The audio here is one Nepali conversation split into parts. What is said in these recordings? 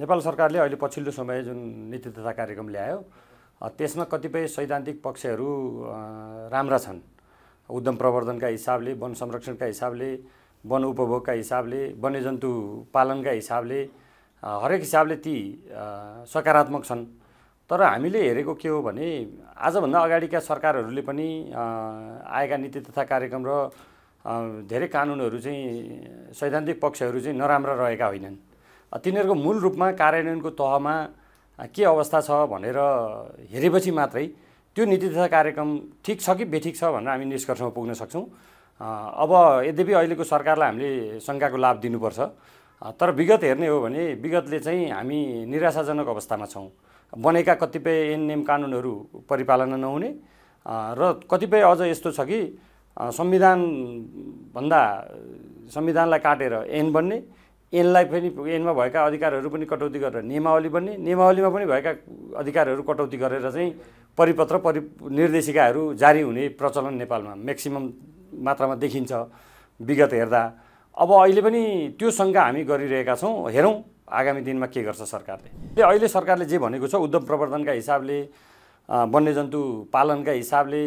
नेपाल सरकारले अहिले पछिल्लो समय जुन नीति तथा कार्यक्रम ल्यायो त्यसमा कतिपय सैद्धान्तिक पक्षहरू राम्रा छन् उद्यम प्रवर्धनका हिसाबले वन संरक्षणका हिसाबले वन उपभोगका हिसाबले वन्यजन्तु पालनका हिसाबले हरेक हिसाबले ती सकारात्मक छन् तर हामीले हेरेको के हो भने आजभन्दा अगाडिका सरकारहरूले पनि आएका नीति तथा कार्यक्रम र धेरै कानुनहरू चाहिँ सैद्धान्तिक पक्षहरू चाहिँ नराम्रा रहेका होइनन् तिनीहरूको मूल रूपमा कार्यान्वयनको तहमा के अवस्था छ भनेर हेरेपछि मात्रै त्यो नीति तथा कार्यक्रम ठिक छ कि बेठिक छ भनेर हामी निष्कर्षमा पुग्न सक्छौँ अब यद्यपि अहिलेको सरकारलाई हामीले शङ्काको लाभ दिनुपर्छ तर विगत हेर्ने हो भने विगतले चाहिँ हामी निराशाजनक अवस्थामा छौँ बनेका कतिपय एनएम कानुनहरू परिपालना नहुने र कतिपय अझ यस्तो छ कि संविधानभन्दा संविधानलाई काटेर एन बन्ने एनलाई पनि एनमा भएका अधिकारहरू पनि कटौती गरेर नियमावली बन्ने नियमावलीमा पनि भएका अधिकारहरू कटौती गरेर चाहिँ परिपत्र परि निर्देशिकाहरू जारी हुने प्रचलन नेपालमा म्याक्सिमम् मात्रामा देखिन्छ विगत हेर्दा अब अहिले पनि त्यो शङ्का हामी गरिरहेका छौँ हेरौँ आगामी दिनमा के गर्छ सरकारले अहिले सरकारले जे भनेको छ उद्यम प्रवर्धनका हिसाबले वन्यजन्तु पालनका हिसाबले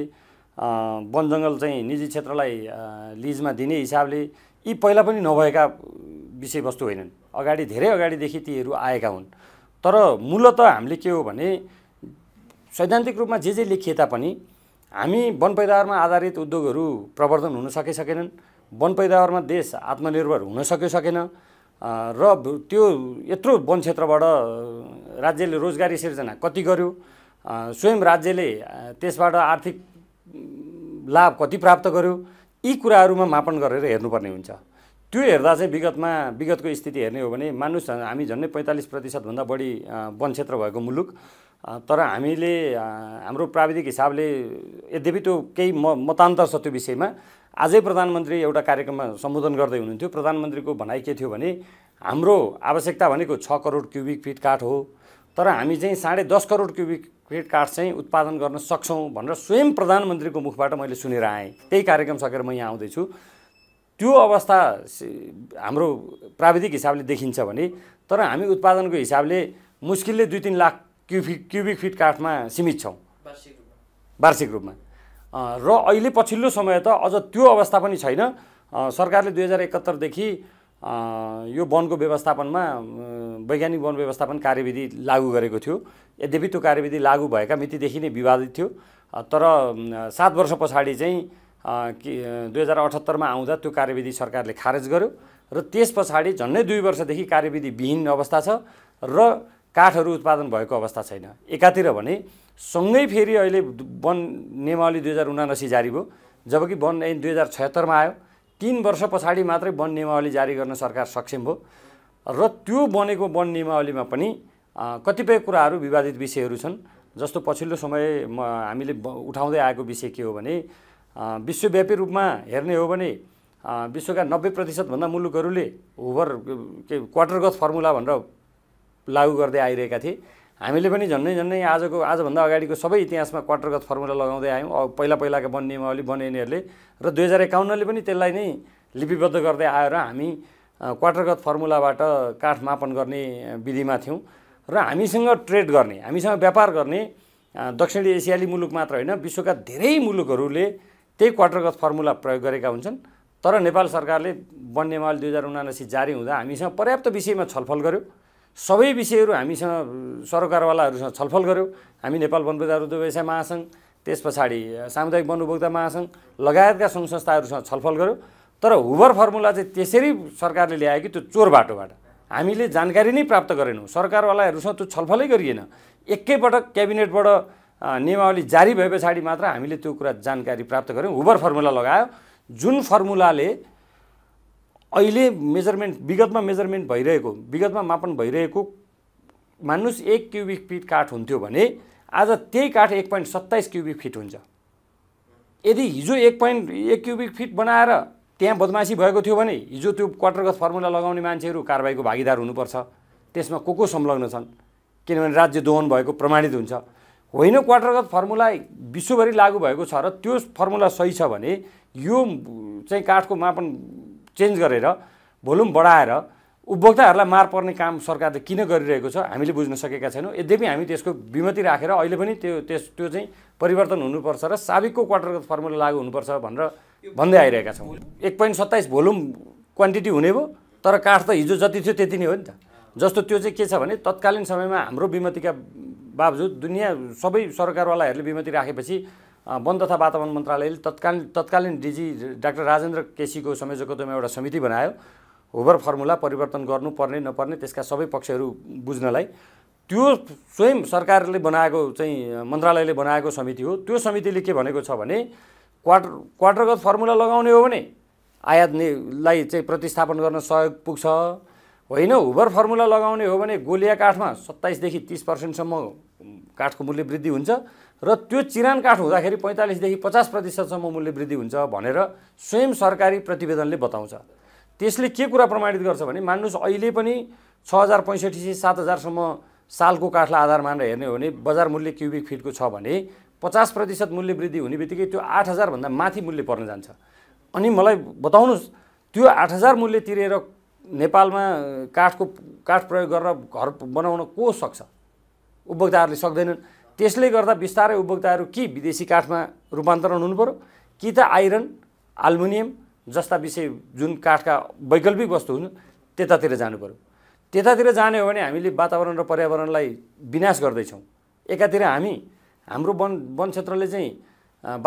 वनजङ्गल चाहिँ निजी क्षेत्रलाई लिजमा दिने हिसाबले यी पहिला पनि नभएका विषयवस्तु होइनन् अगाडि धेरै अगाडिदेखि तीहरू आएका हुन् तर मूलत हामीले के हो भने सैद्धान्तिक रूपमा जे जे लेखिए तापनि हामी वन पैदावारमा आधारित उद्योगहरू प्रवर्धन हुन सके सकेनन् वन पैदावारमा देश आत्मनिर्भर हुन सक्यो सकेन र त्यो यत्रो वन क्षेत्रबाट राज्यले रोजगारी सिर्जना कति गर्यो स्वयं राज्यले त्यसबाट आर्थिक लाभ कति प्राप्त गर्यो यी कुराहरूमा मापन गरेर हेर्नुपर्ने हुन्छ त्यो हेर्दा चाहिँ विगतमा विगतको स्थिति हेर्ने हो भने मान्नुहोस् हामी झन्डै पैँतालिस प्रतिशतभन्दा बढी वन क्षेत्र भएको मुलुक तर हामीले हाम्रो प्राविधिक हिसाबले यद्यपि त्यो केही म मतान्तर छ त्यो विषयमा आजै प्रधानमन्त्री एउटा कार्यक्रममा सम्बोधन गर्दै हुनुहुन्थ्यो प्रधानमन्त्रीको भनाइ के थियो भने हाम्रो आवश्यकता भनेको छ करोड क्युबिक फिट काठ हो तर हामी चाहिँ साढे दस करोड क्युबिक क्रेडिट कार्ड चाहिँ उत्पादन गर्न सक्छौँ भनेर स्वयं प्रधानमन्त्रीको मुखबाट मैले सुनेर आएँ त्यही कार्यक्रम सकेर म यहाँ आउँदैछु त्यो अवस्था हाम्रो प्राविधिक हिसाबले देखिन्छ भने तर हामी उत्पादनको हिसाबले मुस्किलले दुई तिन लाख क्युफिक क्युबिक फिट काठमा सीमित छौँ वार्षिक रूपमा र अहिले पछिल्लो समय त अझ त्यो अवस्था पनि छैन सरकारले दुई हजार एकहत्तरदेखि यो वनको व्यवस्थापनमा वैज्ञानिक वन व्यवस्थापन कार्यविधि लागू गरेको थियो यद्यपि त्यो कार्यविधि लागू भएका मितिदेखि नै विवादित थियो तर सात वर्ष पछाडि चाहिँ कि दुई हजार अठहत्तरमा आउँदा त्यो कार्यविधि सरकारले खारेज गर्यो र त्यस पछाडि झन्डै दुई वर्षदेखि कार्यविधि विहीन अवस्था छ र काठहरू उत्पादन भएको अवस्था छैन एकातिर भने सँगै फेरि अहिले वन नियमावली दुई हजार उनासी जारी भयो जबकि वन ऐन दुई हजार छयत्तरमा आयो तिन वर्ष पछाडि मात्रै वन नियमावली जारी गर्न सरकार सक्षम हो र त्यो बनेको वन नियमावलीमा पनि कतिपय कुराहरू विवादित विषयहरू छन् जस्तो पछिल्लो समय म हामीले उठाउँदै आएको विषय के हो भने विश्वव्यापी रूपमा हेर्ने हो भने विश्वका नब्बे प्रतिशतभन्दा मुलुकहरूले हुभर के क्वार्टरगत फर्मुला भनेर लागू गर्दै आइरहेका थिए हामीले पनि झन्डै झन्डै आजको आजभन्दा अगाडिको सबै इतिहासमा क्वार्टरगत फर्मुला लगाउँदै आयौँ अब पहिला पहिलाका वन नियमावली बनाइनेहरूले र दुई हजार एकाउन्नले पनि त्यसलाई नै लिपिबद्ध गर्दै आएर हामी क्वार्टरगत फर्मुलाबाट काठ मापन गर्ने विधिमा थियौँ र हामीसँग ट्रेड गर्ने हामीसँग व्यापार गर्ने दक्षिण एसियाली मुलुक मात्र होइन विश्वका धेरै मुलुकहरूले त्यही क्वार्टरगत फर्मुला प्रयोग गरेका हुन्छन् तर नेपाल सरकारले वन नियमावली दुई हजार उनासी जारी हुँदा हामीसँग पर्याप्त विषयमा छलफल गर्यो सबै विषयहरू हामीसँग सरकारवालाहरूसँग छलफल गऱ्यौँ हामी नेपाल वन बजार उद्योग व्यवसाय महासङ्घ त्यस पछाडि सामुदायिक वन उपभोक्ता महासङ्घ लगायतका सङ्घ संस्थाहरूसँग छलफल गऱ्यौँ तर हुबर फर्मुला चाहिँ त्यसरी सरकारले ल्यायो कि त्यो चोर बाटोबाट हामीले जानकारी नै प्राप्त गरेनौँ सरकारवालाहरूसँग त्यो छलफलै गरिएन एकैपटक क्याबिनेटबाट नियमावली जारी भए पछाडि मात्र हामीले त्यो कुरा जानकारी प्राप्त गऱ्यौँ हुबर फर्मुला लगायो जुन फर्मुलाले अहिले मेजरमेन्ट विगतमा मेजरमेन्ट भइरहेको विगतमा मापन भइरहेको मान्नुहोस् एक क्युबिक फिट काठ हुन्थ्यो भने आज त्यही काठ एक पोइन्ट सत्ताइस क्युबिक फिट हुन्छ यदि हिजो एक पोइन्ट एक क्युबिक फिट बनाएर त्यहाँ बदमासी भएको थियो भने हिजो त्यो क्वार्टरगत फर्मुला लगाउने मान्छेहरू कारवाहीको भागीदार हुनुपर्छ त्यसमा को को संलग्न छन् किनभने राज्य दोहन भएको प्रमाणित हुन्छ होइन क्वार्टरगत फर्मुला विश्वभरि लागू भएको छ र त्यो फर्मुला सही छ भने यो चाहिँ काठको मापन चेन्ज गरेर भोल्युम बढाएर उपभोक्ताहरूलाई मार पर्ने काम सरकारले किन गरिरहेको छ हामीले बुझ्न सकेका छैनौँ यद्यपि हामी त्यसको विमति राखेर अहिले पनि त्यो त्यस त्यो चाहिँ परिवर्तन हुनुपर्छ र साबिकको क्वार्टरको फर्मुला लागु हुनुपर्छ भनेर भन्दै आइरहेका छौँ एक पोइन्ट सत्ताइस भोल्युम क्वान्टिटी हुने भयो तर काठ त हिजो जति थियो त्यति नै हो नि त जस्तो त्यो चाहिँ के छ भने तत्कालीन समयमा हाम्रो विमतिका बावजुद दुनियाँ सबै सरकारवालाहरूले विमति राखेपछि वन तथा वातावरण मन्त्रालयले तत्काल तत्कालीन डिजी डाक्टर राजेन्द्र केसीको संयोजकत्वमा एउटा समिति बनायो होभर फर्मुला परिवर्तन गर्नुपर्ने नपर्ने त्यसका सबै पक्षहरू बुझ्नलाई त्यो स्वयं सरकारले बनाएको चाहिँ मन्त्रालयले बनाएको समिति हो त्यो समितिले के भनेको छ भने क्वाटर क्वाटरगत फर्मुला लगाउने हो भने आयातलाई चाहिँ प्रतिस्थापन गर्न सहयोग पुग्छ होइन हुबर फर्मुला लगाउने हो भने गोलिया काठमा सत्ताइसदेखि तिस पर्सेन्टसम्म काठको मूल्य वृद्धि हुन्छ र त्यो चिरान काठ हुँदाखेरि पैँतालिसदेखि पचास प्रतिशतसम्म मूल्य वृद्धि हुन्छ भनेर स्वयं सरकारी प्रतिवेदनले बताउँछ त्यसले के कुरा प्रमाणित गर्छ भने मान्नुहोस् अहिले पनि छ हजार पैँसठी सात हजारसम्म सालको काठलाई आधार मानेर हेर्ने हो भने बजार मूल्य क्युबिक फिटको छ भने पचास प्रतिशत मूल्य वृद्धि हुने बित्तिकै त्यो आठ हजारभन्दा माथि मूल्य पर्न जान्छ अनि मलाई बताउनुहोस् त्यो आठ हजार मूल्य तिरेर नेपालमा काठको काठ प्रयोग गरेर घर बनाउन को सक्छ उपभोक्ताहरूले सक्दैनन् त्यसले गर्दा बिस्तारै उपभोक्ताहरू कि विदेशी काठमा रूपान्तरण हुनु पऱ्यो कि त आइरन आल्मुनियम जस्ता विषय जुन काठका वैकल्पिक वस्तु हुन् त्यतातिर जानु पऱ्यो त्यतातिर जाने हो भने हामीले वातावरण र पर्यावरणलाई विनाश गर्दैछौँ एकातिर हामी हाम्रो वन वन क्षेत्रले चाहिँ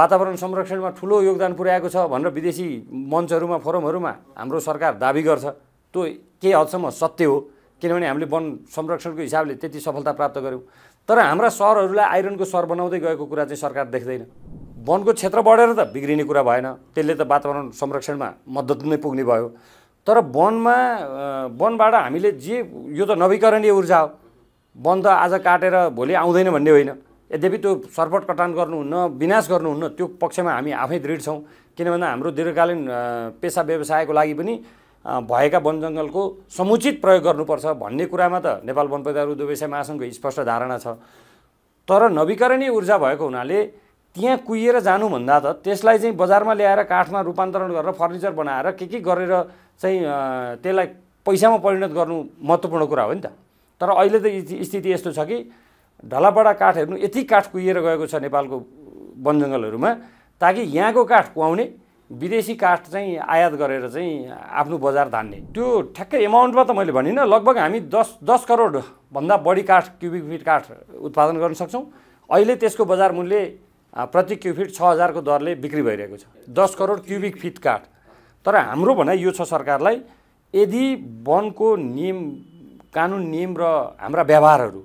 वातावरण संरक्षणमा ठुलो योगदान पुर्याएको छ भनेर विदेशी मञ्चहरूमा फोरमहरूमा हाम्रो सरकार दावी गर्छ त्यो केही हदसम्म सत्य हो किनभने हामीले वन संरक्षणको हिसाबले त्यति सफलता प्राप्त गऱ्यौँ तर हाम्रा सहरहरूलाई आइरनको सर बनाउँदै गएको कुरा चाहिँ सरकार देख्दैन वनको क्षेत्र बढेर त बिग्रिने कुरा भएन त्यसले त वातावरण संरक्षणमा मद्दत नै पुग्ने भयो तर वनमा वनबाट हामीले जे यो त नवीकरणीय ऊर्जा हो वन त आज काटेर भोलि आउँदैन भन्ने होइन यद्यपि त्यो सर्पट कटान गर्नुहुन्न विनाश गर्नुहुन्न त्यो पक्षमा हामी आफै दृढ छौँ किनभने हाम्रो दीर्घकालीन पेसा व्यवसायको लागि पनि भएका वनजङ्गलको समुचित प्रयोग गर्नुपर्छ भन्ने कुरामा त नेपाल वन पैदावार उद्योग व्यवसाय महासङ्घको स्पष्ट धारणा छ तर नवीकरणीय ऊर्जा भएको हुनाले त्यहाँ कुहिएर जानुभन्दा त त्यसलाई चाहिँ बजारमा ल्याएर काठमा रूपान्तरण गरेर फर्निचर बनाएर के के गरेर चाहिँ त्यसलाई पैसामा परिणत गर्नु महत्त्वपूर्ण कुरा हो नि त तर अहिले त स्थिति यस्तो छ कि ढलाबडा काठ हेर्नु यति काठ कुहिएर गएको छ नेपालको वनजङ्गलहरूमा ताकि यहाँको काठ कुहाउने विदेशी काठ चाहिँ आयात गरेर चाहिँ आफ्नो बजार धान्ने त्यो ठ्याक्कै एमाउन्टमा त मैले भनिनँ लगभग हामी दस दस करोडभन्दा बढी काठ क्युबिक फिट काठ उत्पादन गर्न सक्छौँ अहिले त्यसको बजार मूल्य प्रति क्युफिट छ हजारको दरले बिक्री भइरहेको छ दस करोड क्युबिक फिट काठ तर हाम्रो भनाइ यो छ सरकारलाई यदि वनको नियम कानुन नियम र हाम्रा व्यवहारहरू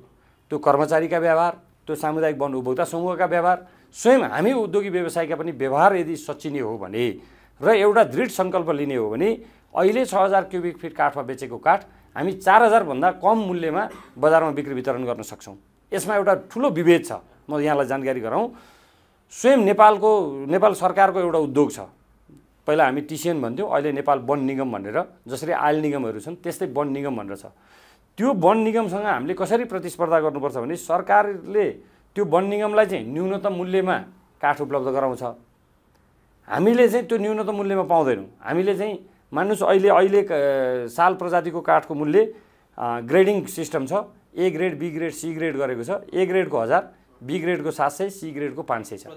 त्यो कर्मचारीका व्यवहार त्यो सामुदायिक वन उपभोक्ता समूहका व्यवहार स्वयं हामी उद्योगी व्यवसायका पनि व्यवहार यदि सचिने हो भने र एउटा दृढ सङ्कल्प लिने हो भने अहिले छ हजार क्युबिक फिट काठमा बेचेको काठ हामी चार हजारभन्दा कम मूल्यमा बजारमा बिक्री वितरण गर्न सक्छौँ यसमा एउटा ठुलो विभेद छ म यहाँलाई जानकारी गराउँ स्वयं नेपालको नेपाल सरकारको एउटा उद्योग छ पहिला हामी टिसिएन भन्थ्यौँ अहिले नेपाल वन निगम भनेर जसरी आयल निगमहरू छन् त्यस्तै वन निगम भनेर छ त्यो वन निगमसँग हामीले कसरी प्रतिस्पर्धा गर्नुपर्छ भने सरकारले त्यो वन निगमलाई चाहिँ न्यूनतम मूल्यमा काठ उपलब्ध गराउँछ हामीले चाहिँ त्यो न्यूनतम मूल्यमा पाउँदैनौँ हामीले चाहिँ मान्नुहोस् अहिले अहिले साल प्रजातिको काठको मूल्य ग्रेडिङ सिस्टम छ A grade B grade C grade गरेको छ ए ग्रेडको हजार बी ग्रेडको सात सय सी ग्रेडको पाँच सय छ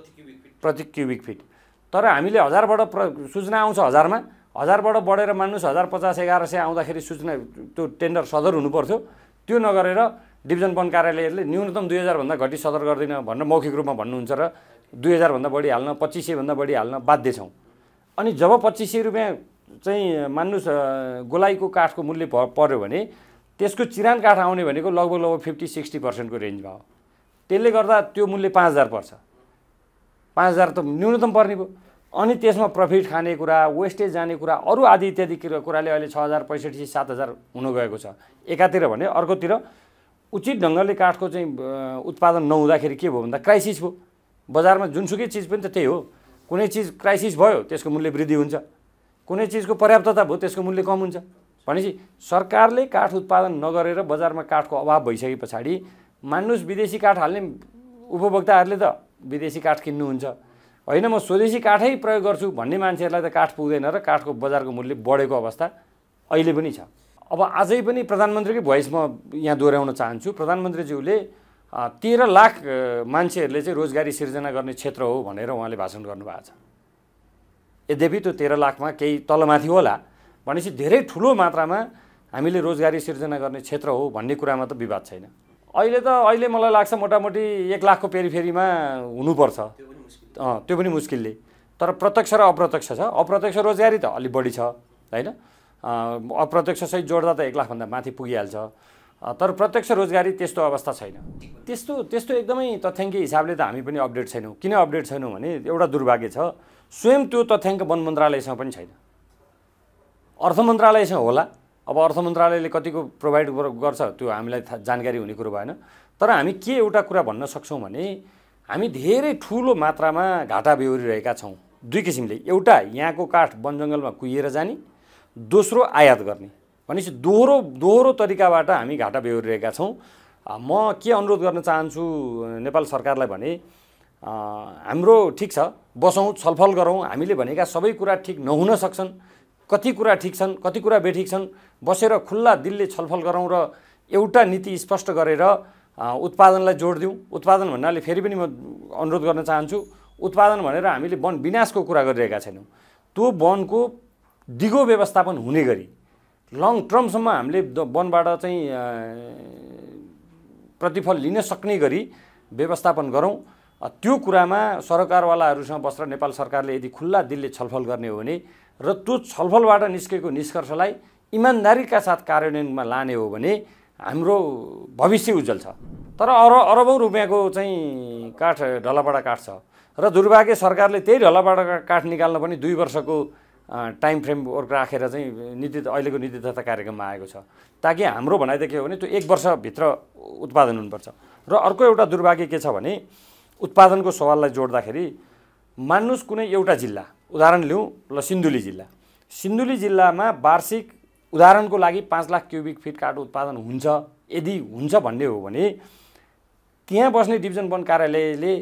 प्रति क्युबिक फिट तर हामीले हजारबाट प्र सूचना आउँछ हजारमा हजारबाट बढेर मान्नुहोस् हजार पचास एघार सय आउँदाखेरि सूचना त्यो टेन्डर सदर हुनु पर्थ्यो त्यो नगरेर डिभिजन वन कार्यालयहरूले न्यूनतम दुई हजारभन्दा घटी सदर गर्दैन भनेर मौखिक रूपमा भन्नुहुन्छ र दुई हजारभन्दा बढी हाल्न पच्चिस सयभन्दा बढी हाल्न बाध्य छौँ अनि जब पच्चिस सय रुपियाँ चाहिँ मान्नुहोस् गोलाइको काठको मूल्य पऱ्यो भने त्यसको चिरान काठ आउने भनेको लगभग लगभग फिफ्टी सिक्सटी पर्सेन्टको रेन्जमा हो त्यसले गर्दा त्यो मूल्य पाँच हजार पर्छ पाँच हजार त न्यूनतम पर्ने भयो अनि त्यसमा प्रफिट खाने कुरा वेस्टेज जाने कुरा अरू आदि इत्यादि कुराले अहिले छ हजार पैँसठी सात हजार हुन गएको छ एकातिर भने अर्कोतिर उचित ढङ्गले काठको चाहिँ उत्पादन नहुँदाखेरि के भयो भन्दा क्राइसिस भयो बजारमा जुनसुकै चिज पनि त त्यही हो कुनै चिज क्राइसिस भयो त्यसको मूल्य वृद्धि हुन्छ कुनै चिजको पर्याप्तता भयो त्यसको मूल्य कम हुन्छ भनेपछि सरकारले काठ उत्पादन नगरेर बजारमा काठको अभाव भइसके पछाडि मान्नुहोस् विदेशी काठ हाल्ने उपभोक्ताहरूले त विदेशी काठ किन्नुहुन्छ होइन म स्वदेशी काठै प्रयोग गर्छु भन्ने मान्छेहरूलाई त काठ पुग्दैन र काठको बजारको मूल्य बढेको अवस्था अहिले पनि छ अब आजै पनि प्रधानमन्त्रीकै भोइस यहाँ दोहोऱ्याउन चाहन्छु प्रधानमन्त्रीज्यूले तेह्र लाख मान्छेहरूले चाहिँ रोजगारी सिर्जना गर्ने क्षेत्र हो भनेर उहाँले भाषण गर्नुभएको छ यद्यपि त्यो तेह्र लाखमा केही तलमाथि होला भनेपछि धेरै ठुलो मात्रामा हामीले रोजगारी सिर्जना गर्ने क्षेत्र हो भन्ने कुरामा त विवाद छैन अहिले त अहिले मलाई लाग्छ मोटामोटी एक लाखको पेरिफेरीमा हुनुपर्छ त्यो पनि मुस्किलले तर प्रत्यक्ष र अप्रत्यक्ष छ अप्रत्यक्ष रोजगारी त अलिक बढी छ होइन अप्रत्यक्षसहित जोड्दा त एक लाखभन्दा माथि पुगिहाल्छ तर प्रत्यक्ष रोजगारी त्यस्तो अवस्था छैन त्यस्तो त्यस्तो एकदमै तथ्याङ्की हिसाबले त हामी पनि अपडेट छैनौँ किन अपडेट छैनौँ भने एउटा दुर्भाग्य छ स्वयं त्यो तथ्याङ्क वन मन्त्रालयसँग पनि छैन अर्थ मन्त्रालयसँग होला अब अर्थ मन्त्रालयले कतिको प्रोभाइड गर्छ त्यो हामीलाई जानकारी हुने कुरो भएन तर हामी के एउटा कुरा भन्न सक्छौँ भने हामी धेरै ठुलो मात्रामा घाटा बेहोरिरहेका छौँ दुई किसिमले एउटा यहाँको काठ वनजङ्गलमा कुहिएर जाने दोस्रो आयात गर्ने भनेपछि दोहोरो दोहोरो तरिकाबाट हामी घाटा बेहोरिरहेका छौँ म के अनुरोध गर्न चाहन्छु नेपाल सरकारलाई भने हाम्रो ठिक छ बसौँ छलफल गरौँ हामीले भनेका सबै कुरा ठिक नहुन सक्छन् कति कुरा ठिक छन् कति कुरा बेठिक छन् बसेर खुल्ला दिलले छलफल गरौँ र एउटा नीति स्पष्ट गरेर उत्पादनलाई जोड दिउँ उत्पादन भन्नाले फेरि पनि म अनुरोध गर्न चाहन्छु उत्पादन भनेर हामीले वन विनाशको कुरा गरिरहेका छैनौँ त्यो वनको दिगो व्यवस्थापन हुने गरी लङ टर्मसम्म हामीले वनबाट चाहिँ प्रतिफल लिन सक्ने गरी व्यवस्थापन गरौँ त्यो कुरामा सरकारवालाहरूसँग बसेर नेपाल सरकारले यदि खुल्ला दिलले छलफल गर्ने हो भने र त्यो छलफलबाट निस्केको निष्कर्षलाई इमान्दारीका साथ कार्यान्वयनमा लाने हो भने हाम्रो भविष्य उज्जवल छ तर अर अरबौँ रुपियाँको चाहिँ काठ ढलाबाट काठ छ र दुर्भाग्य सरकारले त्यही ढलाबाट काठ निकाल्न पनि दुई वर्षको टाइम फ्रेम वर्क राखेर चाहिँ नीति अहिलेको नीति तथा कार्यक्रममा आएको छ ताकि हाम्रो भनाइ त के हो भने त्यो एक वर्षभित्र उत्पादन हुनुपर्छ र अर्को एउटा दुर्भाग्य के छ भने उत्पादनको सवाललाई जोड्दाखेरि मान्नुहोस् कुनै एउटा जिल्ला उदाहरण लिउँ ल सिन्धुली जिल्ला सिन्धुली जिल्लामा वार्षिक उदाहरणको लागि पाँच लाख क्युबिक फिट काठ उत्पादन हुन्छ यदि हुन्छ भन्ने हो भने त्यहाँ बस्ने डिभिजन वन कार्यालयले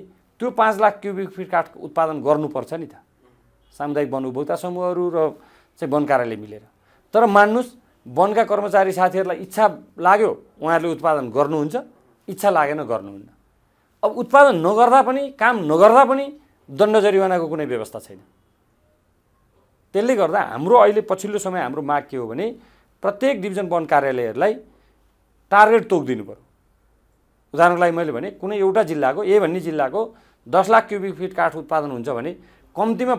त्यो पाँच लाख क्युबिक फिट काठ उत्पादन गर्नुपर्छ नि त सामुदायिक वन उपभोक्ता समूहहरू र चाहिँ वन कार्यालय मिलेर तर मान्नुहोस् वनका कर्मचारी साथीहरूलाई इच्छा लाग्यो उहाँहरूले उत्पादन गर्नुहुन्छ इच्छा लागेन गर्नुहुन्न अब उत्पादन नगर्दा पनि काम नगर्दा पनि दण्ड जरिवानाको कुनै व्यवस्था छैन त्यसले गर्दा हाम्रो अहिले पछिल्लो समय हाम्रो माग के हो भने प्रत्येक डिभिजन वन कार्यालयहरूलाई टार्गेट तोक दिनु पऱ्यो उदाहरणको लागि मैले भने कुनै एउटा जिल्लाको ए भन्ने जिल्लाको दस लाख क्युबिक फिट काठ उत्पादन हुन्छ भने कम्तीमा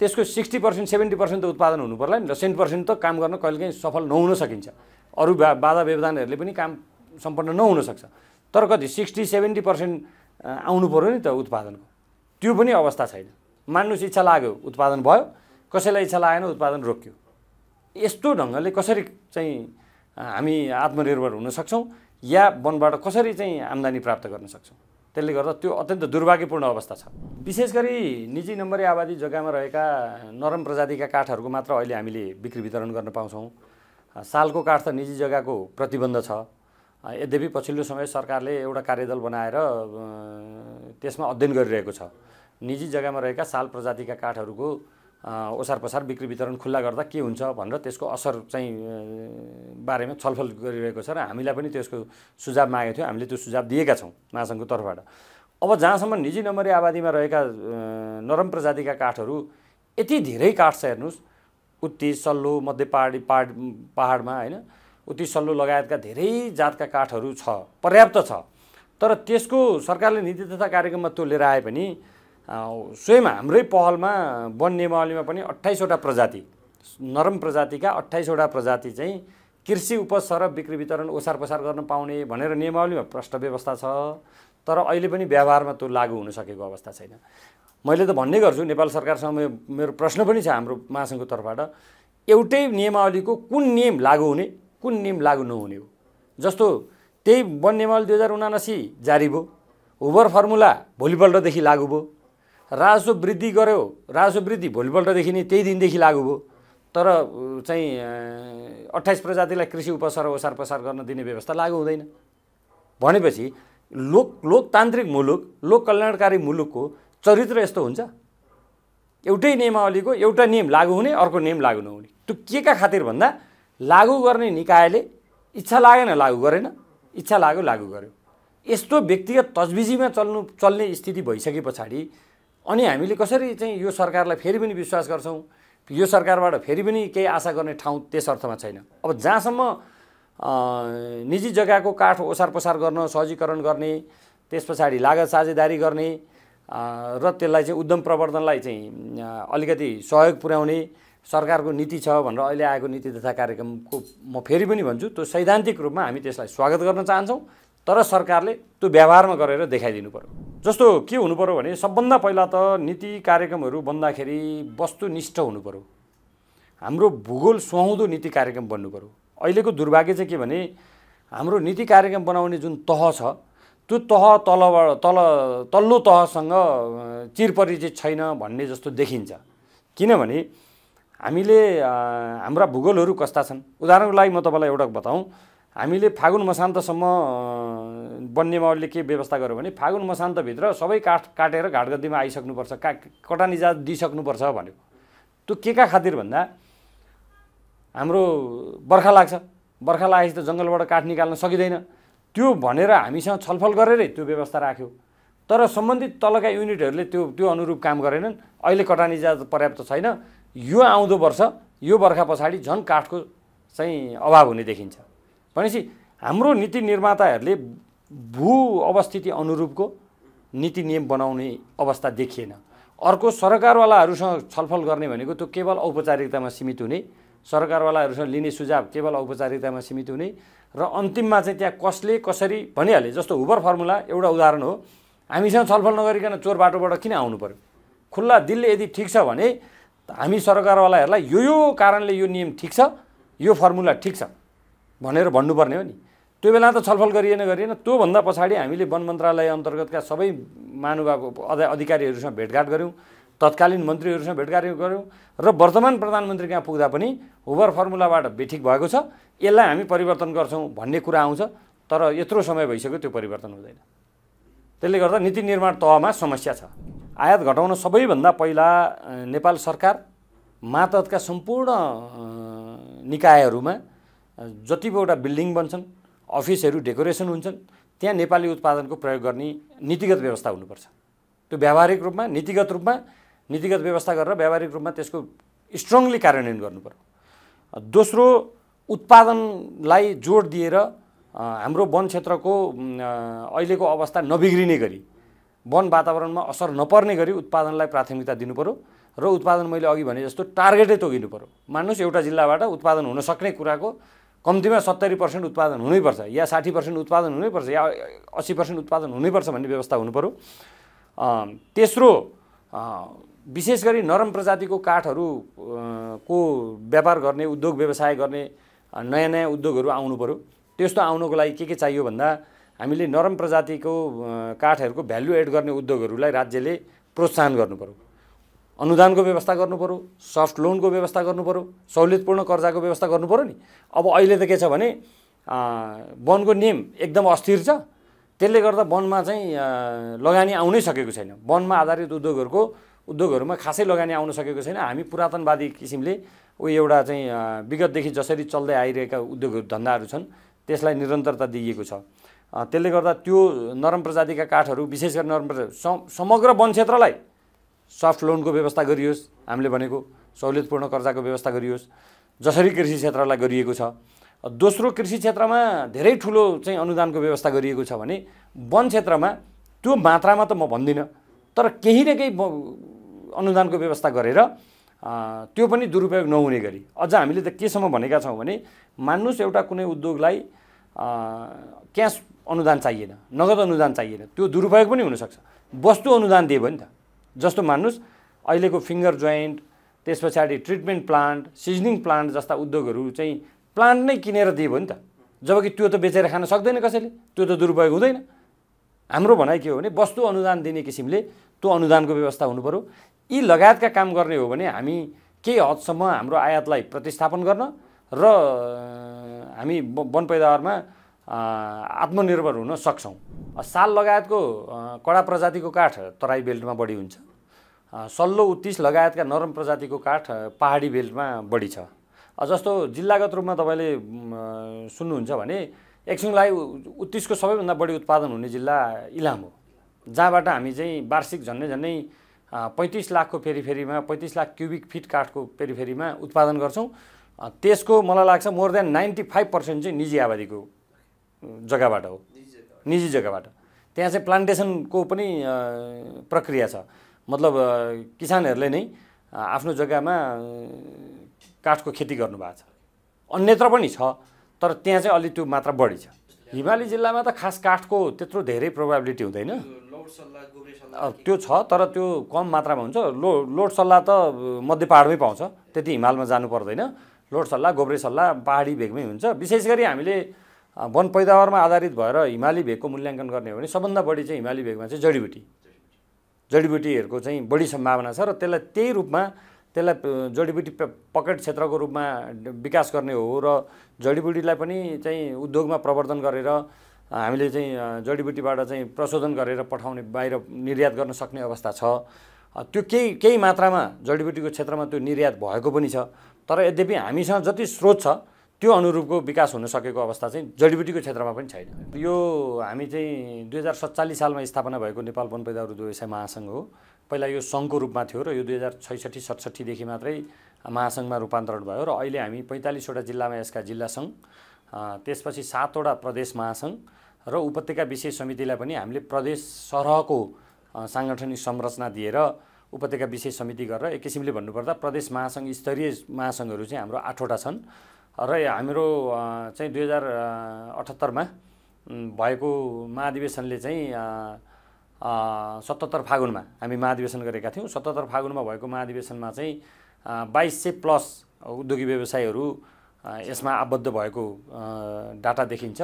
त्यसको सिक्सटी पर्सेन्ट सेभेन्टी पर्सेन्ट त उत्पादन हुनु पर्ला नि र सेभेन्टी पर्सेन्ट त काम गर्न कहिलेकाहीँ सफल नहुन सकिन्छ अरू बा बाधा व्यवधानहरूले पनि काम सम्पन्न नहुनसक्छ तर कति सिक्सटी सेभेन्टी पर्सेन्ट आउनु पऱ्यो नि त उत्पादनको त्यो पनि अवस्था छैन मान्नुहोस् इच्छा लाग्यो उत्पादन भयो कसैलाई इच्छा लागेन उत्पादन रोक्यो यस्तो ढङ्गले कसरी चाहिँ हामी आत्मनिर्भर हुन सक्छौँ या वनबाट कसरी चाहिँ आम्दानी प्राप्त गर्न सक्छौँ त्यसले गर्दा त्यो अत्यन्त दुर्भाग्यपूर्ण अवस्था छ विशेष गरी निजी नम्बरी आबादी जग्गामा रहेका नरम प्रजातिका काठहरूको मात्र अहिले हामीले बिक्री वितरण गर्न पाउँछौँ सालको काठ त निजी जग्गाको प्रतिबन्ध छ यद्यपि पछिल्लो समय सरकारले एउटा कार्यदल बनाएर त्यसमा अध्ययन गरिरहेको छ निजी जग्गामा रहेका साल प्रजातिका काठहरूको ओसार पसार बिक्री वितरण खुल्ला गर्दा के हुन्छ भनेर त्यसको असर चाहिँ बारेमा छलफल गरिरहेको छ र हामीलाई पनि त्यसको सुझाव मागेको थियो हामीले त्यो सुझाव दिएका छौँ महासङ्घको तर्फबाट अब जहाँसम्म निजी नम्बरी आबादीमा रहेका नरम प्रजातिका काठहरू यति धेरै काठ छ हेर्नुहोस् उत्ति सल्लो मध्य पहाडी पाहाड पाहाडमा होइन उत्ति सल्लो लगायतका धेरै जातका काठहरू छ पर्याप्त छ तर त्यसको सरकारले नीति तथा कार्यक्रममा त्यो लिएर आए पनि स्वयं हाम्रै पहलमा वन नियमावलीमा पनि अट्ठाइसवटा प्रजाति नरम प्रजातिका अट्ठाइसवटा प्रजाति चाहिँ कृषि उपसर बिक्री वितरण ओसार पसार गर्न पाउने भनेर नियमावलीमा प्रष्ट व्यवस्था छ तर अहिले पनि व्यवहारमा त्यो लागु हुन सकेको अवस्था छैन मैले त भन्ने गर्छु नेपाल सरकारसँग मेरो प्रश्न पनि छ हाम्रो महासङ्घको तर्फबाट एउटै नियमावलीको कुन नियम लागु हुने कुन नियम लागु नहुने हो जस्तो त्यही वन नियमावली दुई हजार उनासी जारी भयो हुबर फर्मुला भोलिपल्टदेखि लागु भयो राजस्व वृद्धि गर्यो राजस्व वृद्धि भोलिपल्टदेखि नै त्यही दिनदेखि लागु भयो तर चाहिँ अट्ठाइस प्रजातिलाई कृषि उपसार ओसार पसार गर्न दिने व्यवस्था लागु हुँदैन भनेपछि लोक लोकतान्त्रिक मुलुक लोक कल्याणकारी मुलुकको चरित्र यस्तो हुन्छ एउटै नियमावलीको एउटा नियम लागु हुने अर्को नियम लागु नहुने त्यो के का खातिर भन्दा लागु गर्ने निकायले इच्छा लागेन लागु गरेन इच्छा लाग्यो लागु गर्यो यस्तो व्यक्तिगत तजबिजीमा चल्नु चल्ने स्थिति भइसके पछाडि अनि हामीले कसरी चाहिँ यो सरकारलाई फेरि पनि विश्वास गर्छौँ यो सरकारबाट फेरि पनि केही आशा गर्ने ठाउँ त्यस अर्थमा छैन अब जहाँसम्म निजी जग्गाको काठ ओसार पसार गर्न सहजीकरण गर्ने त्यस पछाडि लागत साझेदारी गर्ने र त्यसलाई चाहिँ उद्यम प्रवर्धनलाई चाहिँ अलिकति सहयोग पुर्याउने सरकारको नीति छ भनेर अहिले आएको नीति तथा कार्यक्रमको म फेरि पनि भन्छु त्यो सैद्धान्तिक रूपमा हामी त्यसलाई स्वागत गर्न चाहन्छौँ तर सरकारले त्यो व्यवहारमा गरेर देखाइदिनु पऱ्यो जस्तो के हुनु पऱ्यो भने सबभन्दा पहिला त नीति कार्यक्रमहरू बन्दाखेरि वस्तुनिष्ठ हुनु पऱ्यो हाम्रो भूगोल सुहाउँदो नीति कार्यक्रम बन्नु पऱ्यो अहिलेको दुर्भाग्य चाहिँ के भने हाम्रो नीति कार्यक्रम बनाउने जुन तह छ त्यो तह तलबाट तल तल्लो तहसँग चिरपरिचित छैन भन्ने जस्तो देखिन्छ किनभने हामीले हाम्रा भूगोलहरू कस्ता छन् उदाहरणको लागि म तपाईँलाई एउटा बताउँ हामीले फागुन मसान्तसम्म अहिले के व्यवस्था गर्यो भने फागुन मसान्तभित्र सबै काठ काटेर घाटगद्दीमा आइसक्नुपर्छ का कटान इजाज दिइसक्नुपर्छ भन्यो त्यो के का खातिर भन्दा हाम्रो बर्खा लाग्छ बर्खा लागेपछि त जङ्गलबाट काठ निकाल्न सकिँदैन त्यो भनेर हामीसँग छलफल गरेरै त्यो व्यवस्था राख्यो तर सम्बन्धित तलका युनिटहरूले त्यो त्यो अनुरूप काम गरेनन् अहिले कटान इजाजत पर्याप्त छैन यो आउँदो वर्ष यो बर्खा पछाडि झन् काठको चाहिँ अभाव हुने देखिन्छ भनेपछि हाम्रो नीति निर्माताहरूले भू अवस्थिति अनुरूपको नीति नियम बनाउने अवस्था देखिएन अर्को सरकारवालाहरूसँग छलफल गर्ने भनेको त्यो केवल औपचारिकतामा सीमित हुने सरकारवालाहरूसँग लिने सुझाव केवल औपचारिकतामा सीमित हुने र अन्तिममा चाहिँ त्यहाँ कसले कसरी भनिहाले जस्तो हुबर फर्मुला एउटा उदाहरण हो हामीसँग छलफल नगरिकन चोर बाटोबाट किन आउनु पऱ्यो खुल्ला दिलले यदि ठिक छ भने हामी सरकारवालाहरूलाई यो यो कारणले यो नियम ठिक छ यो फर्मुला ठिक छ भनेर भन्नुपर्ने हो नि त्यो बेला त छलफल गरिएन गरिएन त्योभन्दा पछाडि हामीले वन मन्त्रालय अन्तर्गतका सबै महानुभाव अधिकारीहरूसँग भेटघाट गऱ्यौँ तत्कालीन मन्त्रीहरूसँग भेटघाट गऱ्यौँ र वर्तमान प्रधानमन्त्री कहाँ पुग्दा पनि हुबर फर्मुलाबाट बेठिक भएको छ यसलाई हामी परिवर्तन गर्छौँ भन्ने कुरा आउँछ तर यत्रो समय भइसक्यो त्यो परिवर्तन हुँदैन त्यसले गर्दा नीति निर्माण तहमा समस्या छ आयात घटाउन सबैभन्दा पहिला नेपाल सरकार मातहतका सम्पूर्ण निकायहरूमा जतिवटा एउटा बिल्डिङ बन्छन् अफिसहरू डेकोरेसन हुन्छन् त्यहाँ नेपाली उत्पादनको प्रयोग गर्ने नीतिगत व्यवस्था हुनुपर्छ त्यो व्यावहारिक रूपमा नीतिगत रूपमा नीतिगत व्यवस्था गरेर व्यावहारिक रूपमा त्यसको स्ट्रङली कार्यान्वयन गर्नुपऱ्यो दोस्रो उत्पादनलाई जोड दिएर हाम्रो वन क्षेत्रको अहिलेको अवस्था नबिग्रिने गरी वन वातावरणमा असर नपर्ने गरी उत्पादनलाई प्राथमिकता दिनुपऱ्यो र उत्पादन मैले अघि भने जस्तो टार्गेटै तोगिनु पऱ्यो मान्नुहोस् एउटा जिल्लाबाट उत्पादन हुन सक्ने कुराको कम्तीमा सत्तरी पर्सेन्ट उत्पादन हुनैपर्छ या साठी पर्सेन्ट उत्पादन हुनैपर्छ या अस्सी पर्सेन्ट उत्पादन हुनैपर्छ भन्ने व्यवस्था हुनुपऱ्यो तेस्रो विशेष गरी नरम प्रजातिको काठहरू को व्यापार गर्ने उद्योग व्यवसाय गर्ने नयाँ नयाँ उद्योगहरू आउनु पऱ्यो त्यस्तो आउनुको लागि के के चाहियो भन्दा हामीले नरम प्रजातिको काठहरूको भ्यालु एड गर्ने उद्योगहरूलाई राज्यले प्रोत्साहन गर्नु अनुदानको व्यवस्था गर्नुपऱ्यो सफ्ट लोनको व्यवस्था गर्नुपऱ्यो सहुलियतपूर्ण कर्जाको व्यवस्था गर्नुपऱ्यो नि अब अहिले त के छ भने वनको नियम एकदम अस्थिर छ त्यसले गर्दा वनमा चाहिँ लगानी आउनै सकेको छैन वनमा आधारित उद्योगहरूको उद्योगहरूमा खासै लगानी आउन सकेको छैन हामी पुरातनवादी किसिमले ऊ एउटा चाहिँ विगतदेखि जसरी चल्दै आइरहेका उद्योगहरू धन्दाहरू छन् त्यसलाई निरन्तरता दिइएको छ त्यसले गर्दा त्यो नरम प्रजातिका काठहरू विशेष गरी नरम प्रजाति समग्र वन क्षेत्रलाई सफ्ट लोनको व्यवस्था गरियोस् हामीले भनेको सहुलियतपूर्ण कर्जाको व्यवस्था गरियोस् जसरी कृषि क्षेत्रलाई गरिएको छ दोस्रो कृषि क्षेत्रमा धेरै ठुलो चाहिँ अनुदानको व्यवस्था गरिएको छ भने वन क्षेत्रमा त्यो मात्रामा त म भन्दिनँ तर केही न केही अनुदानको व्यवस्था गरेर त्यो पनि दुरुपयोग नहुने गरी अझ हामीले त केसम्म भनेका छौँ भने मान्नुहोस् एउटा कुनै उद्योगलाई क्यास अनुदान चाहिएन नगद अनुदान चाहिएन त्यो दुरुपयोग पनि हुनसक्छ वस्तु अनुदान दियो भने त जस्तो मान्नुहोस् अहिलेको फिङ्गर जोइन्ट त्यस पछाडि ट्रिटमेन्ट प्लान्ट सिजनिङ प्लान्ट जस्ता उद्योगहरू चाहिँ प्लान्ट नै किनेर दिए भयो नि त जबकि त्यो त बेचेर खान सक्दैन कसैले त्यो त दुरुपयोग हुँदैन हाम्रो भनाइ के हो भने वस्तु अनुदान दिने किसिमले त्यो अनुदानको व्यवस्था पऱ्यो यी लगायतका काम गर्ने हो भने हामी केही हदसम्म हाम्रो आयातलाई प्रतिस्थापन गर्न र हामी वन पैदावारमा आत्मनिर्भर हुन सक्छौँ साल लगायतको कडा प्रजातिको काठ तराई बेल्टमा बढी हुन्छ सल्लो उत्तिस लगायतका नरम प्रजातिको काठ पहाडी बेल्टमा बढी छ जस्तो जिल्लागत रूपमा तपाईँले सुन्नुहुन्छ भने एकछिनलाई उत्तिसको सबैभन्दा बढी उत्पादन हुने जिल्ला इलाम हो जहाँबाट हामी चाहिँ वार्षिक झन्डै झन्डै पैँतिस लाखको फेरिफेरीमा पैँतिस लाख क्युबिक फिट काठको फेरिफेरीमा उत्पादन गर्छौँ त्यसको मलाई लाग्छ more than ninety five percent चाहिँ निजी आबादीको जग्गाबाट हो निजी जग्गाबाट त्यहाँ चाहिँ प्लान्टेसनको पनि प्रक्रिया छ मतलब किसानहरूले नै आफ्नो जग्गामा काठको खेती गर्नुभएको छ अन्यत्र पनि छ तर त्यहाँ चाहिँ अलि त्यो मात्रा बढी छ हिमाली जिल्लामा त खास काठको त्यत्रो धेरै प्रोभाबिलिटी हुँदैन त्यो छ तर त्यो कम मात्रामा हुन्छ लो लोड सल्लाह त मध्य पाहाडमै पाउँछ त्यति हिमालमा जानु पर्दैन लोड सल्लाह गोब्रे सल्लाह पाहाडी भेगमै हुन्छ विशेष गरी हामीले वन पैदावारमा आधारित भएर हिमाली भेगको मूल्याङ्कन गर्ने हो भने सबभन्दा बढी चाहिँ हिमाली भेगमा चाहिँ जडीबुटी जडीबुटीहरूको चाहिँ बढी सम्भावना छ र त्यसलाई त्यही रूपमा त्यसलाई जडीबुटी पकेट क्षेत्रको रूपमा विकास गर्ने हो र जडीबुटीलाई पनि चाहिँ उद्योगमा प्रवर्धन गरेर हामीले चाहिँ जडीबुटीबाट चाहिँ प्रशोधन गरेर पठाउने बाहिर निर्यात गर्न सक्ने अवस्था छ त्यो केही केही मात्रामा जडीबुटीको क्षेत्रमा त्यो निर्यात भएको पनि छ तर यद्यपि हामीसँग जति स्रोत छ त्यो अनुरूपको विकास हुन सकेको अवस्था चाहिँ जडीबुटीको क्षेत्रमा पनि छैन यो हामी चाहिँ दुई हजार सत्तालिस सालमा स्थापना भएको नेपाल वन पैदावार व्यवसाय महासङ्घ हो पहिला यो सङ्घको रूपमा थियो र यो दुई हजार छैसठी सडसठीदेखि मात्रै महासङ्घमा रूपान्तरण भयो र अहिले हामी पैँतालिसवटा जिल्लामा यसका जिल्ला सङ्घ त्यसपछि सातवटा प्रदेश महासङ्घ र उपत्यका विशेष समितिलाई पनि हामीले प्रदेश सरहको साङ्गठनिक संरचना दिएर उपत्यका विशेष समिति गरेर एक किसिमले भन्नुपर्दा प्रदेश महासङ्घ स्तरीय महासङ्घहरू चाहिँ हाम्रो आठवटा छन् र हाम्रो चाहिँ दुई हजार अठहत्तरमा भएको महाधिवेशनले चाहिँ सतहत्तर फागुनमा हामी महाधिवेशन गरेका थियौँ सतहत्तर फागुनमा भएको महाधिवेशनमा चाहिँ बाइस सय प्लस उद्योगी व्यवसायहरू यसमा आबद्ध भएको डाटा देखिन्छ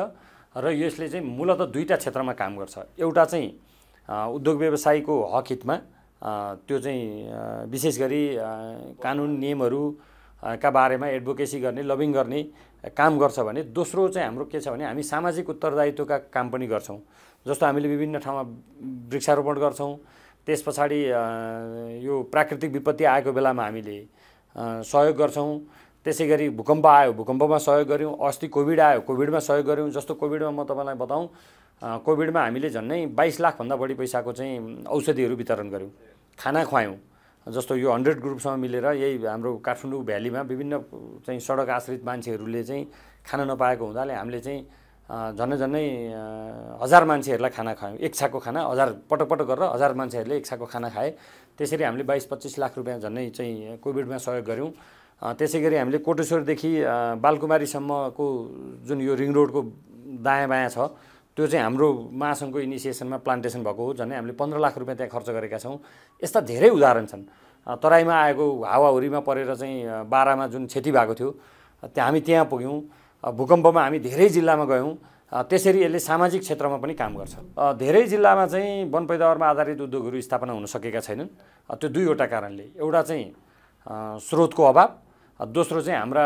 र यसले चाहिँ मूलत दुईवटा क्षेत्रमा काम गर्छ एउटा चाहिँ उद्योग व्यवसायको हक हितमा त्यो चाहिँ विशेष गरी कानुन नियमहरू का बारेमा एडभोकेसी गर्ने लभिङ गर्ने काम गर्छ भने दोस्रो चाहिँ हाम्रो के छ भने हामी सामाजिक उत्तरदायित्वका काम पनि गर्छौँ जस्तो हामीले विभिन्न ठाउँमा वृक्षारोपण गर्छौँ त्यस पछाडि यो प्राकृतिक विपत्ति आएको बेलामा हामीले सहयोग गर्छौँ त्यसै गरी भूकम्प आयो भूकम्पमा सहयोग गऱ्यौँ अस्ति कोभिड आयो कोभिडमा सहयोग गऱ्यौँ जस्तो कोभिडमा म तपाईँलाई बताउँ कोभिडमा हामीले झन्नै बाइस लाखभन्दा बढी पैसाको चाहिँ औषधिहरू वितरण गऱ्यौँ खाना खुवायौँ जस्तो यो हन्ड्रेड ग्रुपसँग मिलेर यही हाम्रो काठमाडौँ भ्यालीमा विभिन्न चाहिँ सडक आश्रित मान्छेहरूले चाहिँ खान नपाएको हुँदाले हामीले चाहिँ झन्डै झन्नै हजार मान्छेहरूलाई खाना खायौँ एक छाकको खाना हजार पटक पटक गरेर हजार मान्छेहरूले एक छाकको खाना खाए त्यसरी हामीले बाइस पच्चिस लाख रुपियाँ झन्नै चाहिँ कोभिडमा सहयोग गऱ्यौँ त्यसै गरी हामीले कोटेश्वरदेखि बालकुमारीसम्मको जुन यो रिङ रोडको दायाँ बायाँ छ त्यो चाहिँ हाम्रो महासङ्घको इनिसिएसनमा प्लान्टेसन भएको हो झन् हामीले पन्ध्र लाख रुपियाँ त्यहाँ खर्च गरेका छौँ यस्ता धेरै उदाहरण छन् तराईमा आएको हावाहुरीमा परेर चाहिँ बाह्रमा जुन क्षति भएको थियो त्यहाँ हामी त्यहाँ पुग्यौँ भूकम्पमा हामी धेरै जिल्लामा गयौँ त्यसरी यसले सामाजिक क्षेत्रमा पनि काम गर्छ धेरै जिल्लामा चाहिँ वन पैदावारमा आधारित उद्योगहरू स्थापना हुन सकेका छैनन् त्यो दुईवटा कारणले एउटा चाहिँ स्रोतको अभाव दोस्रो चाहिँ हाम्रा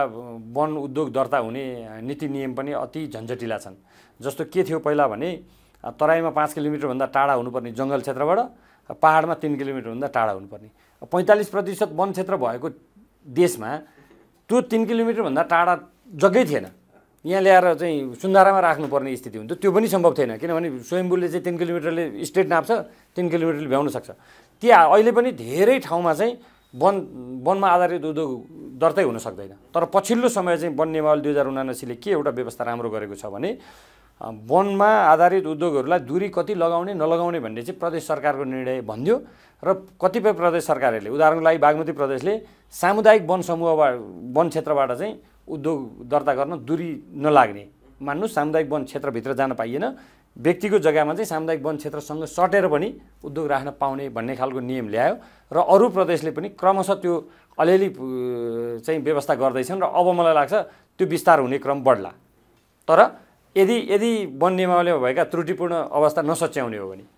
वन उद्योग दर्ता हुने नीति नियम पनि अति झन्झटिला छन् जस्तो के थियो पहिला भने तराईमा पाँच किलोमिटरभन्दा टाढा हुनुपर्ने जङ्गल क्षेत्रबाट पाहाडमा तिन किलोमिटरभन्दा टाढा हुनुपर्ने पैँतालिस प्रतिशत वन क्षेत्र भएको देशमा त्यो तिन किलोमिटरभन्दा टाढा जग्गै थिएन यहाँ ल्याएर चाहिँ सुन्दारामा राख्नुपर्ने स्थिति हुन्थ्यो त्यो पनि सम्भव थिएन किनभने स्वयम्बुले चाहिँ तिन किलोमिटरले स्टेट नाप्छ तिन किलोमिटरले भ्याउन सक्छ त्यहाँ अहिले पनि धेरै ठाउँमा चाहिँ वन वनमा आधारित उद्योग दर्तै हुन सक्दैन तर पछिल्लो समय चाहिँ वन नेमावली दुई हजार उनासीले के एउटा व्यवस्था राम्रो गरेको छ भने वनमा आधारित उद्योगहरूलाई दुरी कति लगाउने नलगाउने भन्ने चाहिँ प्रदेश सरकारको निर्णय भनिदियो र कतिपय प्रदेश सरकारहरूले उदाहरणको लागि बागमती प्रदेशले सामुदायिक वन समूह वन क्षेत्रबाट चाहिँ उद्योग दर्ता गर्न दुरी नलाग्ने मान्नु सामुदायिक वन क्षेत्रभित्र जान पाइएन व्यक्तिको जग्गामा चाहिँ सामुदायिक वन क्षेत्रसँग सटेर पनि उद्योग राख्न पाउने भन्ने खालको नियम ल्यायो र अरू प्रदेशले पनि क्रमशः त्यो अलिअलि चाहिँ व्यवस्था गर्दैछन् र अब मलाई लाग्छ त्यो विस्तार हुने क्रम बढ्ला तर यदि यदि वन नियमावलीमा भएका त्रुटिपूर्ण अवस्था नसच्याउने हो भने